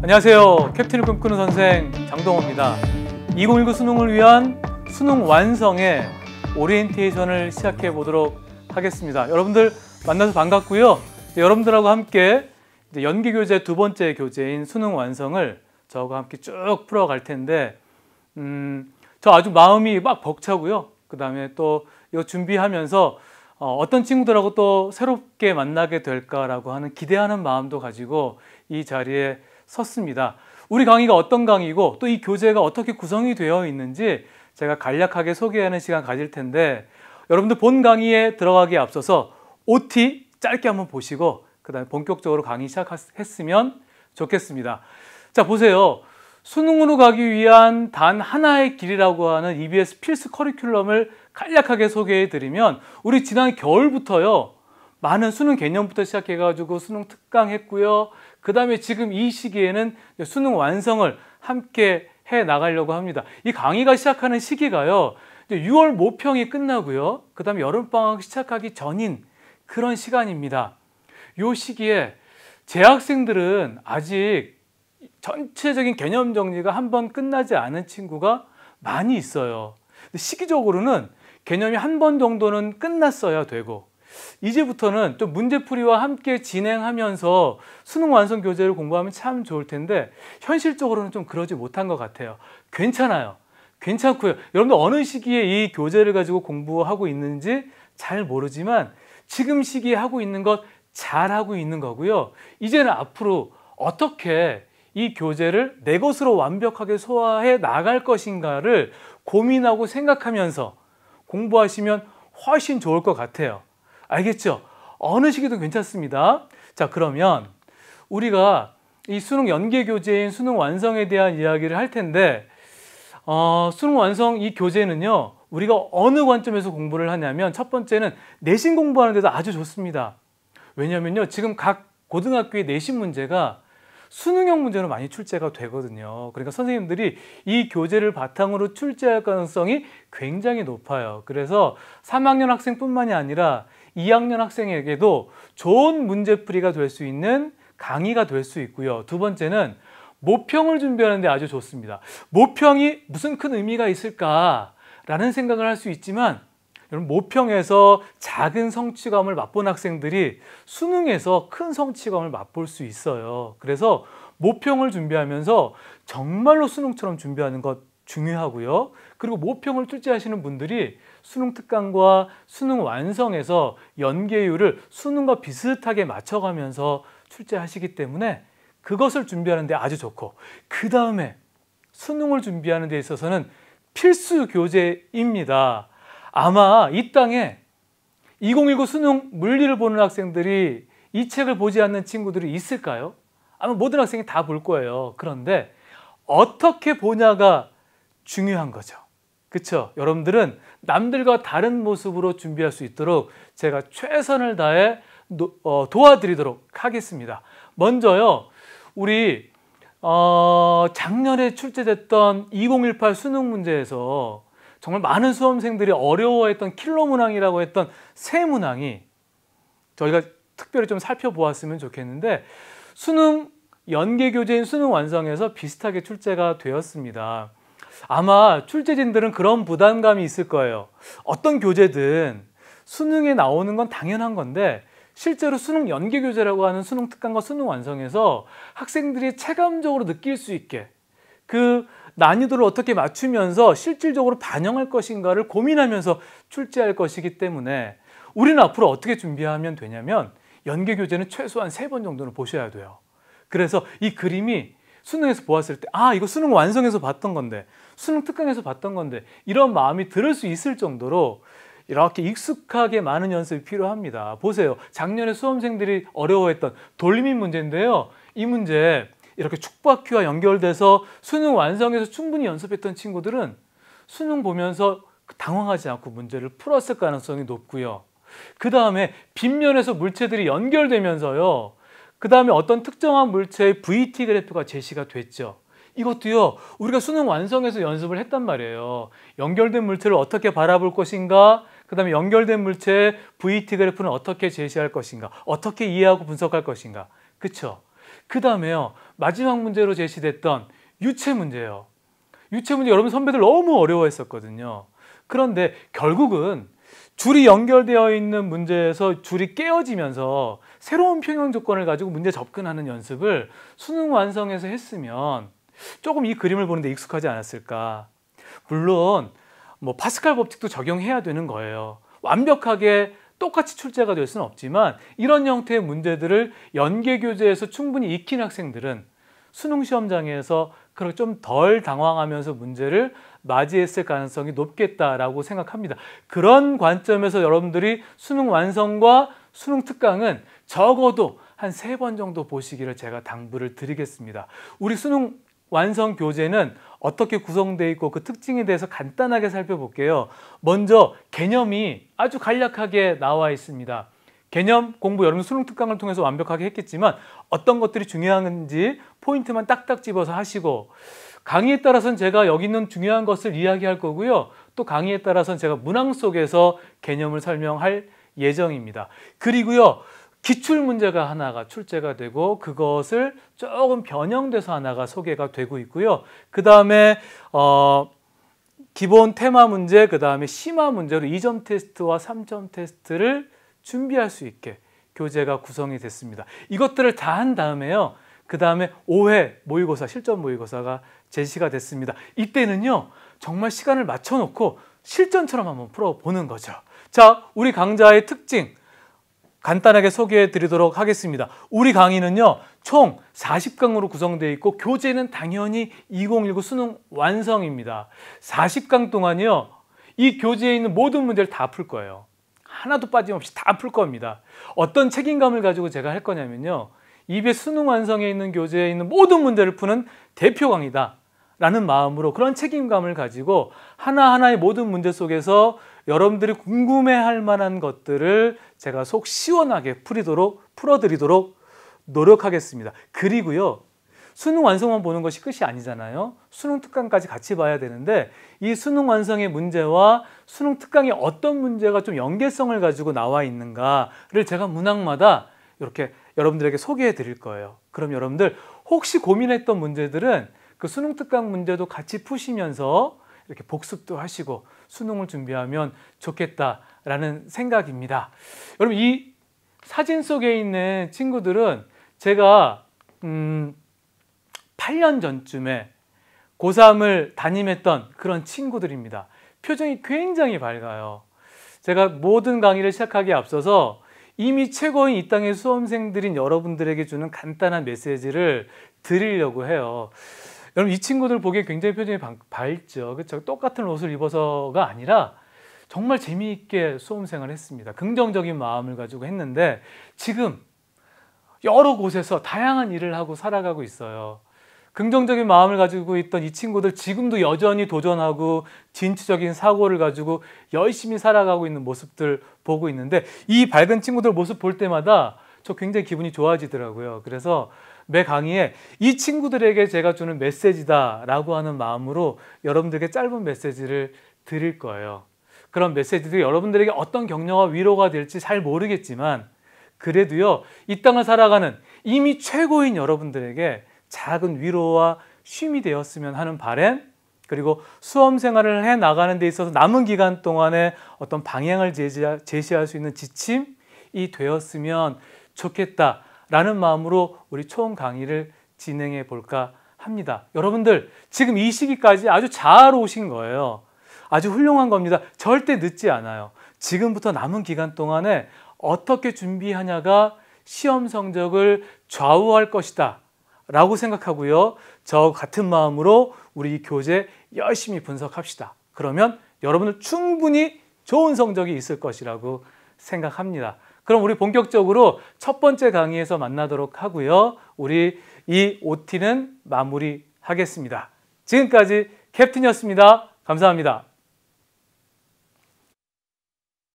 안녕하세요. 캡틴을 꿈꾸는 선생 장동호입니다. 2019 수능을 위한 수능 완성의 오리엔테이션을 시작해 보도록 하겠습니다. 여러분들 만나서 반갑고요. 여러분들하고 함께 연기 교재 두 번째 교재인 수능 완성을 저하고 함께 쭉 풀어갈 텐데 음, 저 아주 마음이 막 벅차고요. 그 다음에 또 이거 준비하면서 어, 어떤 친구들하고 또 새롭게 만나게 될까라고 하는 기대하는 마음도 가지고 이 자리에 섰습니다. 우리 강의가 어떤 강의고 또 이 교재가 어떻게 구성이 되어 있는지 제가 간략하게 소개하는 시간 가질 텐데 여러분들 본 강의에 들어가기에 앞서서 OT 짧게 한번 보시고 그 다음에 본격적으로 강의 시작했으면 좋겠습니다. 자 보세요. 수능으로 가기 위한 단 하나의 길이라고 하는 EBS 필수 커리큘럼을 간략하게 소개해드리면 우리 지난 겨울부터요. 많은 수능 개념부터 시작해가지고 수능 특강 했고요. 그 다음에 지금 이 시기에는 수능 완성을 함께 해 나가려고 합니다. 이 강의가 시작하는 시기가요. 6월 모평이 끝나고요. 그 다음에 여름방학 시작하기 전인 그런 시간입니다. 요 시기에 재학생들은 아직 전체적인 개념 정리가 한 번 끝나지 않은 친구가 많이 있어요. 시기적으로는 개념이 한 번 정도는 끝났어야 되고 이제부터는 좀 문제풀이와 함께 진행하면서 수능 완성 교재를 공부하면 참 좋을 텐데 현실적으로는 좀 그러지 못한 것 같아요. 괜찮아요. 괜찮고요. 여러분들 어느 시기에 이 교재를 가지고 공부하고 있는지 잘 모르지만 지금 시기에 하고 있는 것 잘하고 있는 거고요. 이제는 앞으로 어떻게 이 교재를 내 것으로 완벽하게 소화해 나갈 것인가를 고민하고 생각하면서 공부하시면 훨씬 좋을 것 같아요. 알겠죠? 어느 시기도 괜찮습니다. 자, 그러면 우리가 이 수능 연계 교재인 수능 완성에 대한 이야기를 할 텐데 어, 수능 완성 이 교재는요. 우리가 어느 관점에서 공부를 하냐면 첫 번째는 내신 공부하는 데도 아주 좋습니다. 왜냐면요. 지금 각 고등학교의 내신 문제가 수능형 문제로 많이 출제가 되거든요. 그러니까 선생님들이 이 교재를 바탕으로 출제할 가능성이 굉장히 높아요. 그래서 3학년 학생뿐만이 아니라 2학년 학생에게도 좋은 문제풀이가 될 수 있는 강의가 될 수 있고요. 두 번째는 모평을 준비하는데 아주 좋습니다. 모평이 무슨 큰 의미가 있을까라는 생각을 할 수 있지만 여러분 모평에서 작은 성취감을 맛본 학생들이 수능에서 큰 성취감을 맛볼 수 있어요. 그래서 모평을 준비하면서 정말로 수능처럼 준비하는 것 중요하고요. 그리고 모평을 출제하시는 분들이 수능 특강과 수능 완성에서 연계율을 수능과 비슷하게 맞춰가면서 출제하시기 때문에 그것을 준비하는 데 아주 좋고 그 다음에 수능을 준비하는 데 있어서는 필수 교재입니다. 아마 이 땅에 2019 수능 물리를 보는 학생들이 이 책을 보지 않는 친구들이 있을까요? 아마 모든 학생이 다 볼 거예요. 그런데 어떻게 보냐가 중요한 거죠. 그렇죠? 여러분들은 남들과 다른 모습으로 준비할 수 있도록 제가 최선을 다해 노, 어, 도와드리도록 하겠습니다. 먼저요, 우리 어, 작년에 출제됐던 2018 수능 문제에서 정말 많은 수험생들이 어려워했던 킬러 문항이라고 했던 세 문항이 저희가 특별히 좀 살펴보았으면 좋겠는데 수능 연계 교재인 수능 완성에서 비슷하게 출제가 되었습니다. 아마 출제진들은 그런 부담감이 있을 거예요. 어떤 교재든 수능에 나오는 건 당연한 건데 실제로 수능 연계 교재라고 하는 수능 특강과 수능 완성에서 학생들이 체감적으로 느낄 수 있게 그 난이도를 어떻게 맞추면서 실질적으로 반영할 것인가를 고민하면서 출제할 것이기 때문에 우리는 앞으로 어떻게 준비하면 되냐면 연계 교재는 최소한 세 번 정도는 보셔야 돼요. 그래서 이 그림이 수능에서 보았을 때 아 이거 수능 완성해서 봤던 건데 수능 특강에서 봤던 건데 이런 마음이 들을 수 있을 정도로 이렇게 익숙하게 많은 연습이 필요합니다. 보세요. 작년에 수험생들이 어려워했던 돌림 인 문제인데요. 이 문제 이렇게 축바퀴와 연결돼서 수능 완성에서 충분히 연습했던 친구들은 수능 보면서 당황하지 않고 문제를 풀었을 가능성이 높고요. 그 다음에 빗면에서 물체들이 연결되면서요. 그 다음에 어떤 특정한 물체의 VT 그래프가 제시가 됐죠. 이것도요. 우리가 수능 완성에서 연습을 했단 말이에요. 연결된 물체를 어떻게 바라볼 것인가 그 다음에 연결된 물체의 VT 그래프는 어떻게 제시할 것인가 어떻게 이해하고 분석할 것인가 그쵸? 그 다음에요. 마지막 문제로 제시됐던 유체 문제예요. 유체 문제 여러분 선배들 너무 어려워했었거든요. 그런데 결국은 줄이 연결되어 있는 문제에서 줄이 깨어지면서 새로운 평형 조건을 가지고 문제 접근하는 연습을 수능 완성해서 했으면 조금 이 그림을 보는데 익숙하지 않았을까. 물론 뭐 파스칼 법칙도 적용해야 되는 거예요. 완벽하게 똑같이 출제가 될 수는 없지만 이런 형태의 문제들을 연계 교재에서 충분히 익힌 학생들은 수능 시험장에서 그렇게 좀덜 당황하면서 문제를 맞이했을 가능성이 높겠다라고 생각합니다. 그런 관점에서 여러분들이 수능 완성과 수능 특강은 적어도 한 세 번 정도 보시기를 제가 당부를 드리겠습니다. 우리 수능 완성 교재는 어떻게 구성되어 있고 그 특징에 대해서 간단하게 살펴볼게요. 먼저 개념이 아주 간략하게 나와 있습니다. 개념 공부 여러분 수능 특강을 통해서 완벽하게 했겠지만 어떤 것들이 중요한지 포인트만 딱딱 집어서 하시고 강의에 따라서는 제가 여기 있는 중요한 것을 이야기할 거고요. 또 강의에 따라서는 제가 문항 속에서 개념을 설명할 예정입니다. 그리고요. 기출 문제가 하나가 출제가 되고 그것을 조금 변형돼서 하나가 소개가 되고 있고요. 그 다음에 어 기본 테마 문제, 그 다음에 심화 문제로 2점 테스트와 3점 테스트를 준비할 수 있게 교재가 구성이 됐습니다. 이것들을 다 한 다음에요. 그 다음에 5회 모의고사, 실전 모의고사가 제시가 됐습니다. 이때는요, 정말 시간을 맞춰놓고 실전처럼 한번 풀어보는 거죠. 자, 우리 강좌의 특징, 간단하게 소개해 드리도록 하겠습니다. 우리 강의는요. 총 40강으로 구성되어 있고 교재는 당연히 2019 수능 완성입니다. 40강 동안요이 교재에 있는 모든 문제를 다 풀 거예요. 하나도 빠짐없이 다 풀 겁니다. 어떤 책임감을 가지고 제가 할 거냐면요. 입에 수능 완성에 있는 교재에 있는 모든 문제를 푸는 대표 강의다. 라는 마음으로 그런 책임감을 가지고 하나하나의 모든 문제 속에서 여러분들이 궁금해할 만한 것들을 제가 속 시원하게 풀이도록 풀어드리도록 노력하겠습니다. 그리고요. 수능 완성만 보는 것이 끝이 아니잖아요. 수능 특강까지 같이 봐야 되는데 이 수능 완성의 문제와 수능 특강의 어떤 문제가 좀 연계성을 가지고 나와 있는가를 제가 문항마다 이렇게 여러분들에게 소개해 드릴 거예요. 그럼 여러분들 혹시 고민했던 문제들은 그 수능 특강 문제도 같이 푸시면서 이렇게 복습도 하시고 수능을 준비하면 좋겠다라는 생각입니다. 여러분 이 사진 속에 있는 친구들은 제가 음 8년 전쯤에 고3을 담임했던 그런 친구들입니다. 표정이 굉장히 밝아요. 제가 모든 강의를 시작하기에 앞서서 이미 최고인 이 땅의 수험생들인 여러분들에게 주는 간단한 메시지를 드리려고 해요. 여러분 이 친구들 보기에 굉장히 표정이 밝죠. 그렇죠? 똑같은 옷을 입어서가 아니라 정말 재미있게 수험 생활을 했습니다. 긍정적인 마음을 가지고 했는데 지금 여러 곳에서 다양한 일을 하고 살아가고 있어요. 긍정적인 마음을 가지고 있던 이 친구들 지금도 여전히 도전하고 진취적인 사고를 가지고 열심히 살아가고 있는 모습들 보고 있는데 이 밝은 친구들 모습 볼 때마다 저 굉장히 기분이 좋아지더라고요. 그래서 매 강의에 이 친구들에게 제가 주는 메시지다라고 하는 마음으로 여러분들에게 짧은 메시지를 드릴 거예요. 그런 메시지들이 여러분들에게 어떤 격려와 위로가 될지 잘 모르겠지만 그래도요, 이 땅을 살아가는 이미 최고인 여러분들에게 작은 위로와 쉼이 되었으면 하는 바램 그리고 수험 생활을 해 나가는 데 있어서 남은 기간 동안에 어떤 방향을 제시할 수 있는 지침이 되었으면 좋겠다라는 마음으로 우리 총 강의를 진행해 볼까 합니다. 여러분들 지금 이 시기까지 아주 잘 오신 거예요. 아주 훌륭한 겁니다. 절대 늦지 않아요. 지금부터 남은 기간 동안에 어떻게 준비하냐가 시험 성적을 좌우할 것이다 라고 생각하고요. 저 같은 마음으로 우리 교재 열심히 분석합시다. 그러면 여러분들 충분히 좋은 성적이 있을 것이라고 생각합니다. 그럼 우리 본격적으로 첫 번째 강의에서 만나도록 하고요. 우리 이 OT는 마무리하겠습니다. 지금까지 캡틴이었습니다. 감사합니다.